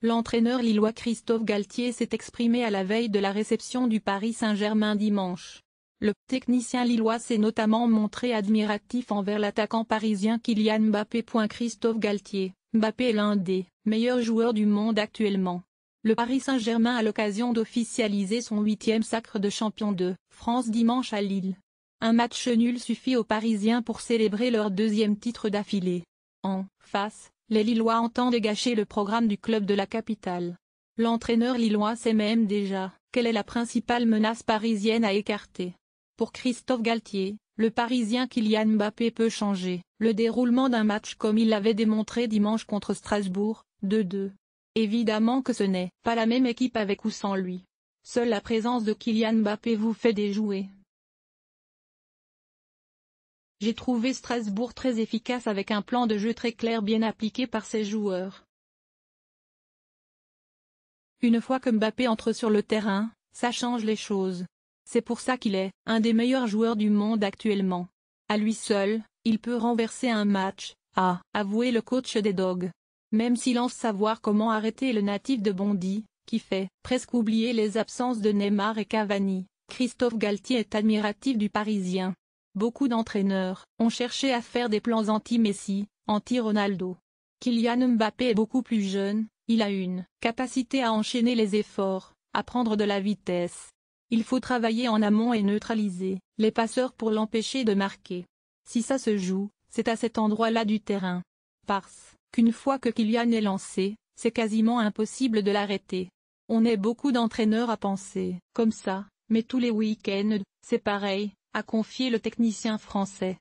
L'entraîneur lillois Christophe Galtier s'est exprimé à la veille de la réception du Paris Saint-Germain dimanche. Le technicien lillois s'est notamment montré admiratif envers l'attaquant parisien Kylian Mbappé. Christophe Galtier, Mbappé est l'un des meilleurs joueurs du monde actuellement. Le Paris Saint-Germain a l'occasion d'officialiser son huitième sacre de champion de France dimanche à Lille. Un match nul suffit aux Parisiens pour célébrer leur deuxième titre d'affilée. En face, les Lillois entendent gâcher le programme du club de la capitale. L'entraîneur lillois sait même déjà quelle est la principale menace parisienne à écarter. Pour Christophe Galtier, le Parisien Kylian Mbappé peut changer le déroulement d'un match comme il l'avait démontré dimanche contre Strasbourg, 2-2. Évidemment que ce n'est pas la même équipe avec ou sans lui. Seule la présence de Kylian Mbappé vous fait déjouer. J'ai trouvé Strasbourg très efficace avec un plan de jeu très clair bien appliqué par ses joueurs. Une fois que Mbappé entre sur le terrain, ça change les choses. C'est pour ça qu'il est un des meilleurs joueurs du monde actuellement. À lui seul, il peut renverser un match, a avoué le coach des Dogs. Même s'il en savoir comment arrêter le natif de Bondy, qui fait presque oublier les absences de Neymar et Cavani, Christophe Galtier est admiratif du Parisien. Beaucoup d'entraîneurs ont cherché à faire des plans anti-Messi, anti-Ronaldo. Kylian Mbappé est beaucoup plus jeune, il a une capacité à enchaîner les efforts, à prendre de la vitesse. Il faut travailler en amont et neutraliser les passeurs pour l'empêcher de marquer. Si ça se joue, c'est à cet endroit-là du terrain. Parce qu'une fois que Kylian est lancé, c'est quasiment impossible de l'arrêter. On est beaucoup d'entraîneurs à penser comme ça, mais tous les week-ends, c'est pareil, a confié le technicien français.